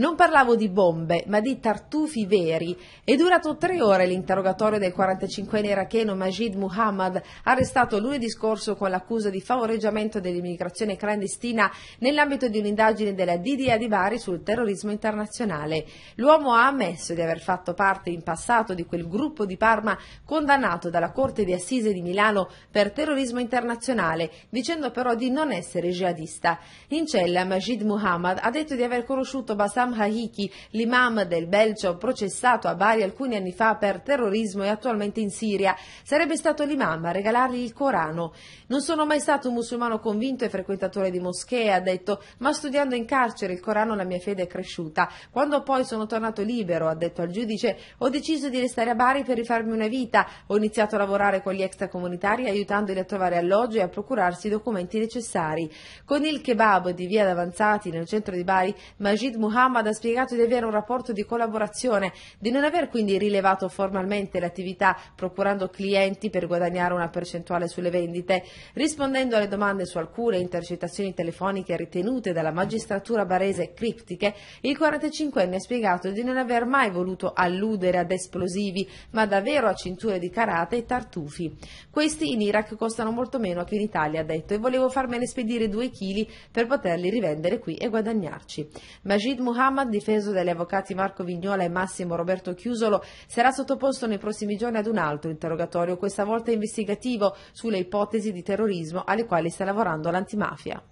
Non parlavo di bombe, ma di tartufi veri. È durato tre ore l'interrogatorio del 45enne iracheno Majid Muhammad, arrestato lunedì scorso con l'accusa di favoreggiamento dell'immigrazione clandestina nell'ambito di un'indagine della DDA di Bari sul terrorismo internazionale. L'uomo ha ammesso di aver fatto parte in passato di quel gruppo di Parma condannato dalla Corte di Assise di Milano per terrorismo internazionale, dicendo però di non essere jihadista. In cella Majid Muhammad ha detto di aver conosciuto Bassam Ilham Hahiki, l'imam del Belgio processato a Bari alcuni anni fa per terrorismo e attualmente in Siria. Sarebbe stato l'imam a regalargli il Corano. Non sono mai stato un musulmano convinto e frequentatore di moschee, ha detto, ma studiando in carcere il Corano la mia fede è cresciuta. Quando poi sono tornato libero, ha detto al giudice, ho deciso di restare a Bari per rifarmi una vita. Ho iniziato a lavorare con gli extracomunitari aiutandoli a trovare alloggio e a procurarsi i documenti necessari. Con il kebab di Via d'Avanzati nel centro di Bari, Majid Muhammad Muhammad ha spiegato di avere un rapporto di collaborazione, di non aver quindi rilevato formalmente l'attività procurando clienti per guadagnare una percentuale sulle vendite. Rispondendo alle domande su alcune intercettazioni telefoniche ritenute dalla magistratura barese criptiche, il 45enne ha spiegato di non aver mai voluto alludere ad esplosivi, ma davvero a cinture di karate e tartufi. Questi in Iraq costano molto meno che in Italia, ha detto, e volevo farmene spedire due chili per poterli rivendere qui e guadagnarci. Majid Muhammad Muhammad, difeso dagli avvocati Marco Vignola e Massimo Roberto Chiusolo, sarà sottoposto nei prossimi giorni ad un altro interrogatorio, questa volta investigativo, sulle ipotesi di terrorismo alle quali sta lavorando l'antimafia.